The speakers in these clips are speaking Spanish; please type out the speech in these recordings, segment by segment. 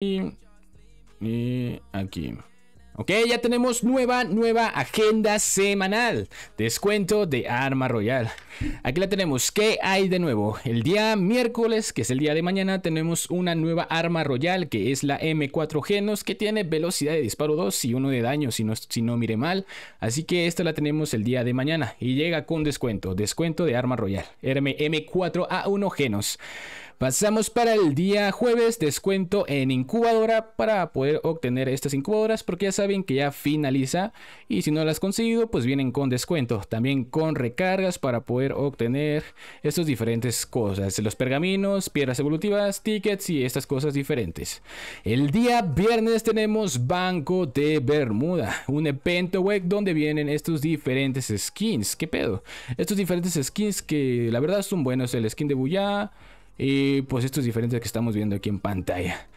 Y, aquí. Ok, ya tenemos nueva, nueva agenda semanal. Descuento de Arma Royal. Aquí la tenemos. ¿Qué hay de nuevo? El día miércoles, que es el día de mañana, tenemos una nueva Arma Royal, que es la M4 Genos, que tiene velocidad de disparo 2 y 1 de daño, si no, si no mire mal. Así que esta la tenemos el día de mañana y llega con descuento. Descuento de Arma Royal. M4A1 Genos. Pasamos para el día jueves, descuento en incubadora para poder obtener estas incubadoras porque ya saben que ya finaliza y si no las conseguido pues vienen con descuento, también con recargas para poder obtener estas diferentes cosas, los pergaminos, piedras evolutivas, tickets y estas cosas diferentes. El día viernes tenemos Banco de Bermuda, un evento web donde vienen estos diferentes skins, qué pedo, estos diferentes skins que la verdad son buenos, el skin de bulla y pues estos diferentes que estamos viendo aquí en pantalla.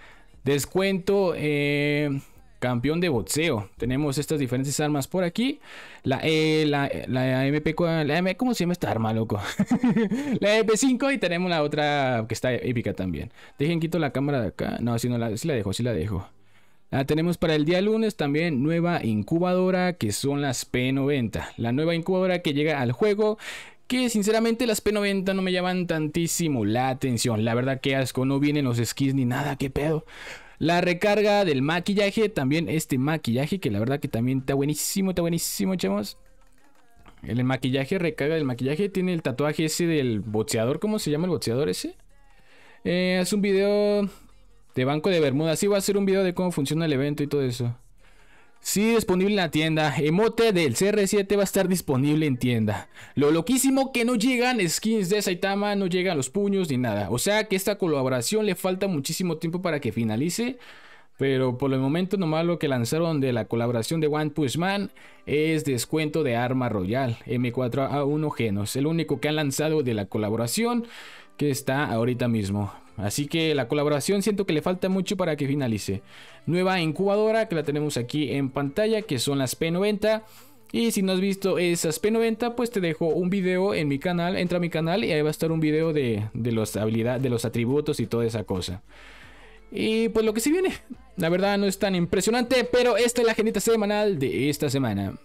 Descuento. Eh, campeón de boxeo. Tenemos estas diferentes armas por aquí. La, e, la, la, MP, la M, ¿cómo se llama esta arma, loco? la MP5 y tenemos la otra que está épica también. Dejen, quito la cámara de acá. No, si no la, si la dejo, si la dejo. La tenemos para el día lunes también nueva incubadora que son las P90. La nueva incubadora que llega al juego que sinceramente las P90 no me llaman tantísimo la atención. La verdad que asco, no vienen los skis ni nada, que pedo. La recarga del maquillaje, también este maquillaje que la verdad que también está buenísimo, está buenísimo, chavos. El maquillaje, recarga del maquillaje, tiene el tatuaje ese del boxeador, ¿cómo se llama el boxeador ese? Eh, es un video de Banco de Bermuda, sí, va a ser un video de cómo funciona el evento y todo eso. Sí, disponible en la tienda. Emote del CR7 va a estar disponible en tienda. Lo loquísimo que no llegan skins de Saitama, no llegan los puños ni nada. O sea que esta colaboración le falta muchísimo tiempo para que finalice. Pero por el momento nomás lo que lanzaron de la colaboración de One Push Man es descuento de arma royal M4A1 Genos. El único que han lanzado de la colaboración que está ahorita mismo. Así que la colaboración siento que le falta mucho para que finalice. Nueva incubadora que la tenemos aquí en pantalla, que son las P90. Y si no has visto esas P90, pues te dejo un video en mi canal, entra a mi canal y ahí va a estar un video de, los de los atributos y toda esa cosa. Y pues lo que sí viene, la verdad no es tan impresionante, pero esta es la genita semanal de esta semana.